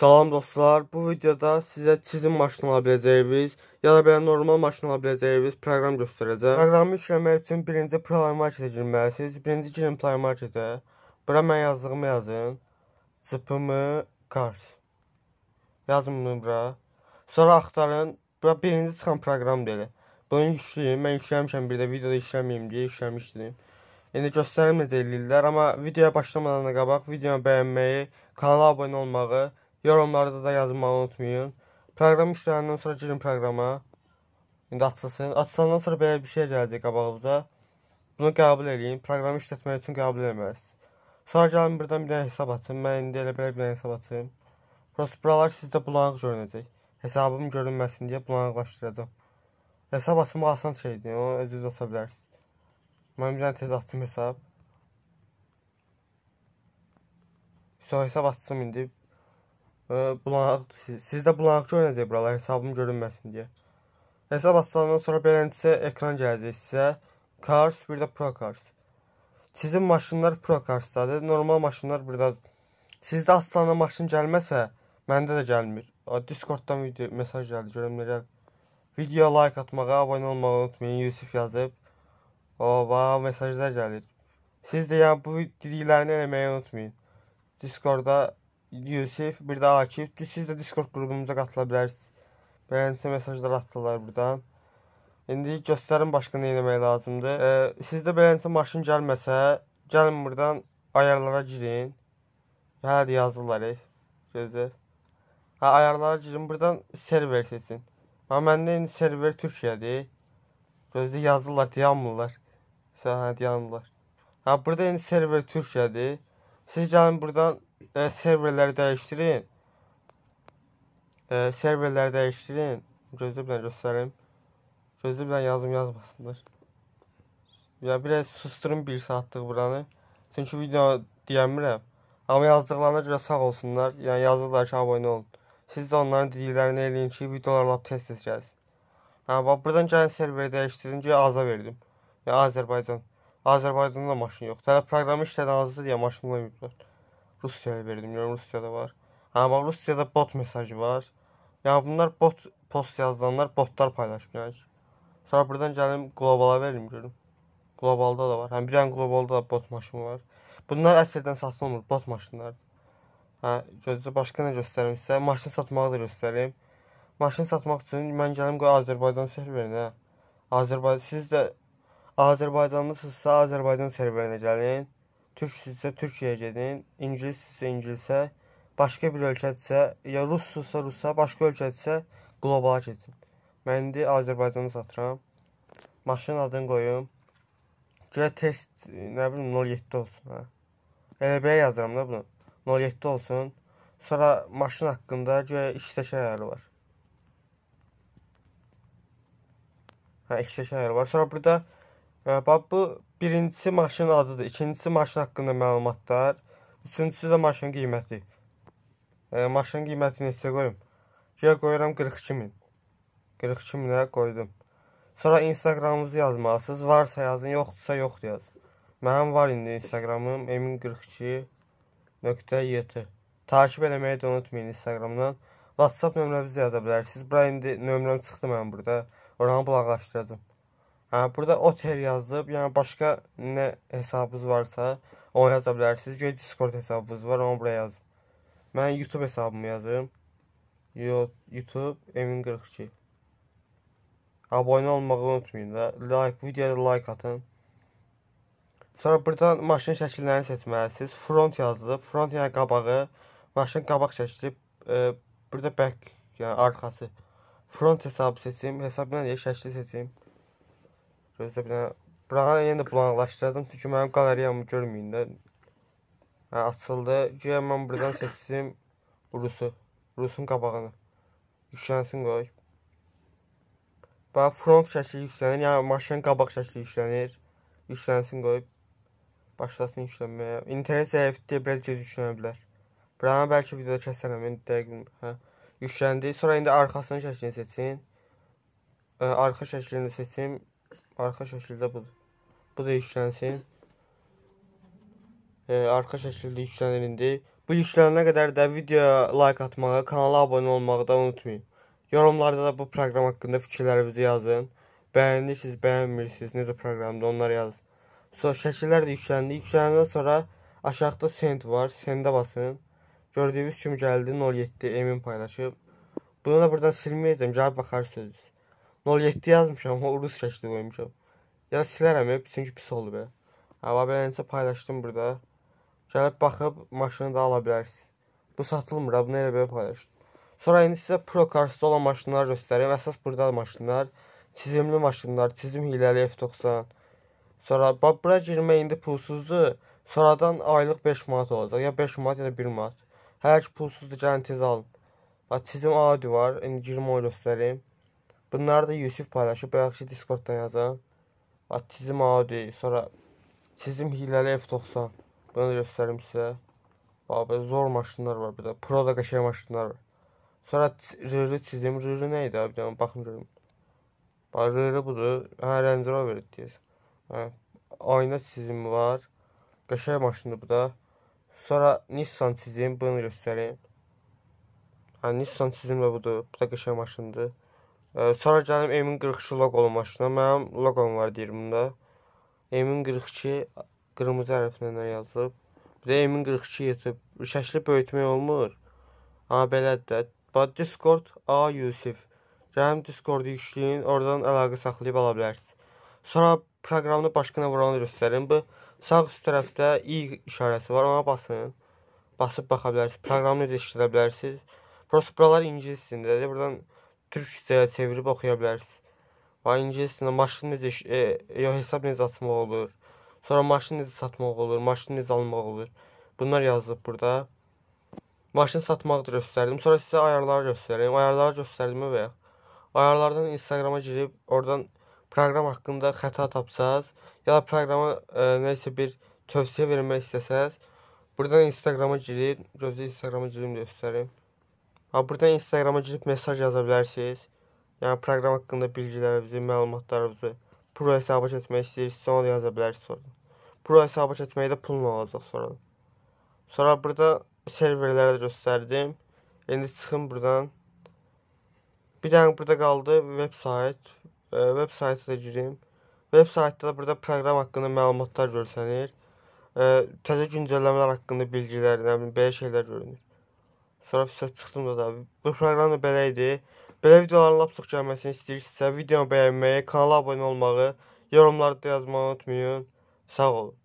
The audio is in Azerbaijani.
Salam dostlar, bu videoda sizə çizim maşını ala biləcəyiniz, ya da belə normal maşını ala biləcəyiniz proqram göstərəcəm. Proqramı işləmək üçün birinci Play Market-ə girməlisiniz. Birinci girin Play Market-ə. Bura mən yazdığımı yazın. Cıpımı qars. Yazın bunu bura. Sonra axtarın. Bura birinci çıxan proqramdır elə. Bunu yükləyin. Mən yükləmişəm bir də videoda işləməyim deyə yükləmişdim. İndi göstərim necə eləyirlər, amma videoya başlamadan da qabaq videonu bəyənməyi, kanala abunə olmağı Yorumlarda da yazmağı unutmayın. Proqram işləyəndən sonra girin proqrama. İndi açılsın. Açılandan sonra belə bir şey gələcək qabağımıza. Bunu qəbul edin. Proqramı işlətmək üçün qəbul etməlisiz. Sonra gəlin birdən bir dənə hesab açın. Mən indi elə belə bir dənə hesab açım. Prost buralar sizdə bulanıq görünəcək. Hesabım görünməsin deyə bulanıqlaşdıracağım. Hesab açmaq asan şeydir. Onu özünüz aça bilərsiniz. Mən bir dənə tez açdım hesab. Sonra hesab açdım indi bulanaq, sizdə bulanaqçı oynayacaq buralar hesabım görünməsin deyə. Hesab açılandan sonra beləncəsə ekran gələcək sizə. Cars, bir də Pro Cars. Sizin maşınlar Pro Cars-dadır, normal maşınlar burdadır. Sizdə açılana maşın gəlməsə, məndə də gəlmir. Discord-dan video mesaj gəldi, görüm nə gəl. Video like atmağa, abunə olmağı unutmayın. Yusif yazıb. Ova, mesajlar gəlir. Siz də yəni bu dediklərini eləməyi unutmayın. Discord-da Yusif, bir də Akif. Siz də Discord qrupumuza qatıla bilərsiniz. Bəyənsə mesajlar atdılar burdan. İndi göstərin başqa nə etmək lazımdır. E, sizdə bəyənsə maşın gəlməsə, gəlin burdan ayarlara girin. Hə, yazırlar. Gözəl. Eh, hə, ayarlara girin, burdan server seçin. Amma məndə indi server Türkiyədir. Gözdə yazırlar, dayanmırlar. Səhət dayanmırlar. Hə, burada indi server Türkiyədir. Siz gəlin burdan e, serverləri dəyişdirin. E, serverləri dəyişdirin. Gözlə bilən göstərim. Gözlə bilən yazım yazmasınlar. Ya biraz susturun 1 saatlıq buranı. Çünki video deyəmirəm. Amma yazdıqlarına görə sağ olsunlar. Yəni yazırlar ki, abunə olun. Siz də onların dediklərini eləyin ki, videolar lap tez-tez gəlsin. Hə, bax burdan gəlin serveri dəyişdirin ki, aza verdim. Yəni Azərbaycan. Azərbaycanda maşın yox. Tələb proqramı işlədən azdır deyə maşın qoymayıblar. Rusiyaya verdim. Görüm Rusiyada var. Hə bax Rusiyada bot mesajı var. Yəni bunlar bot post yazılanlar botlar paylaşıb ki. Sonra burdan gəlim qlobala verim görüm. Qlobalda da var. Həm bir dənə qlobalda da bot maşını var. Bunlar əslində satılmır, bot maşınlardır. Hə, gözlə başqa nə göstərim sizə? Maşın satmağı da göstərim. Maşın satmaq üçün mən gəlim qoy Azərbaycan serverinə. Azərbaycan siz də Azərbaycanlısınızsa Azərbaycan serverinə gəlin. Türksüzsə Türkiyəyə gedin, ingilissə ingilisə, başqa bir ölkədirsə, ya russusa rusa, başqa ölkədirsə qlobala keçin. Mən indi Azərbaycanı satıram. Maşının adını qoyum. Görə test, nə bilim 07 olsun hə. Elə belə yazıram da bunu. 07 olsun. Sonra maşın haqqında görə iki təkərli var. Hə, iki təkərli var. Sonra burada e, bax bu Birincisi maşının adıdır, ikincisi maşın haqqında məlumatlar, üçüncüsü də maşının qiyməti. E, maşının qiyməti neçə qoyum? Gəl qoyuram 42 min. 42 minə qoydum. Sonra Instagramınızı yazmalısınız. Varsa yazın, yoxdursa yox yaz. Mənim var indi Instagramım emin42.yt. Takip eləməyi də unutmayın Instagramdan. WhatsApp nömrənizi yaza bilərsiniz. Bura indi nömrəm çıxdı mənim burada. Oranı bulaqlaşdıracağam. Burada otel yazılıb. Yəni başqa nə hesabınız varsa onu yaza bilərsiniz. Görə Discord hesabınız var, onu bura yazın. Mən YouTube hesabımı yazım. YouTube Emin 42. Abunə olmağı unutmayın da. Like, videoya like atın. Sonra buradan maşın şəkillərini seçməlisiniz. Front yazılıb. Front yəni qabağı. Maşın qabaq şəkli. E, burada back yəni arxası. Front hesabı seçim. Hesabdan yəni şəkli seçim. Sözdə bir dənə buranı yenə də bulanıqlaşdırdım çünki mənim qaleriyamı görməyin də. Hə, açıldı. Gəl mən buradan seçsim Rusu. Rusun qabağını. Yüklənsin qoy. Bax front şəkli yüklənir, yəni maşının qabaq şəkli yüklənir. Yüklənsin qoyub başlasın yüklənməyə. İnternet zəifdir, biraz gec yüklənə bilər. Buranı bəlkə videoda kəsərəm, indi dəqiq hə. Yükləndi. Sonra indi arxasının şəklini seçin. Arxa şəklini seçim. Arxa şəkildə budur. Bu da yüklənsin. E, arxa şəkildə yüklənir indi. Bu yüklənənə qədər də videoya like atmağı, kanala abunə olmağı da unutmayın. Yorumlarda da bu proqram haqqında fikirlərinizi yazın. Bəyəndirsiniz, bəyənmirsiniz, necə proqramda onları yazın. Sonra şəkillər də yükləndi. Yüklənəndən sonra aşağıda send var. Send'ə basın. Gördüyünüz kimi gəldi 07 emin paylaşıb. Bunu da buradan silməyəcəm. Gəlib baxarsınız. 07 yazmışam, o rus şəkli qoymuşam. Ya silərəm, ya, çünki pis oldu belə. Amma belə necə paylaşdım burada. Gəlib baxıb maşını da ala bilərsiniz. Bu satılmır, ha, bunu elə belə paylaşdım. Sonra indi sizə Pro Cars-da olan maşınları göstərim. Əsas burada maşınlar, çizimli maşınlar, çizim hiləli F90. Sonra bax bura girmək indi pulsuzdur. Sonradan aylıq 5 manat olacaq, ya 5 manat ya da 1 manat. Hələ ki pulsuzdur, gəlin tez alın. Bax çizim adi var, indi girim onu göstərim. Bunları da Yusif paylaşıb, bayaq ki, Discorddan yazan. Atizm Audi, sonra Atizm hiləli F90. Bunu da göstərim sizə. Abi, zor maşınlar var bir də. Pro da qəşəng maşınlar var. Sonra rırı çizim. Rırı nə idi abi? Dəyəm, baxın görüm. Bax, rırı budur. Hə, Range Rover deyəsən. Hə, ayna çizimi var. Qəşəng maşındır bu da. Sonra Nissan çizim. Bunu göstərim. Hə, Nissan çizim də budur. Bu da qəşəng maşındır. Sonra gəldim M-in 42 loqolu maşına. Mənim loqom var deyir bunda. M-in 42 qırmızı hərflərlə yazılıb. Bir də M-in 42 yazıb. Şəkli böyütmək olmur. Amma belədir də. Bax Discord A Yusif. Gəlin Discord-u yükləyin, oradan əlaqə saxlayıb ala bilərsiniz. Sonra proqramını başqa nə vuranı göstərin. Bu sağ üst tərəfdə i işarəsi var, ona basın. Basıb baxa bilərsiniz. Proqramı necə işlədə bilərsiniz. Prosta buralar ingilis dilindədir. Buradan türkcəyə çevirib oxuya bilərsiniz. Və ingiliscə maşını necə e, yox hesab necə açmaq olur. Sonra maşını necə satmaq olur, maşını necə almaq olur. Bunlar yazılıb burada. Maşını satmağı da göstərdim. Sonra sizə ayarları göstərim. Ayarları göstərdim və ayarlardan Instagrama girib oradan proqram haqqında xəta tapsaz, ya da proqrama e, nəsə bir tövsiyə vermək istəsəz, buradan Instagrama girib, gözlə Instagrama girim göstərim. Buradan Instagrama girib mesaj yaza bilərsiniz. Yəni proqram haqqında bilgilərinizi, məlumatlarınızı Pro hesaba keçmək istəyirsinizsə onu yaza bilərsiniz orada. Pro hesaba keçməyi də pulun olacaq sonra. Sonra burada serverləri də göstərdim. İndi çıxın buradan. Bir dənə burada qaldı veb sayt. E, veb saytı da girim. Veb saytda da burada proqram haqqında məlumatlar görsənir. E, təzə güncəlləmələr haqqında bilgilər, nə bilim, belə şeylər görünür. Sonra fürsət çıxdığımda da bu proqram da belə idi. Belə videoların lap çox gəlməsini istəyirsinizsə, videonu bəyənməyi, kanala abunə olmağı, yorumlarda yazmağı unutmayın. Sağ olun.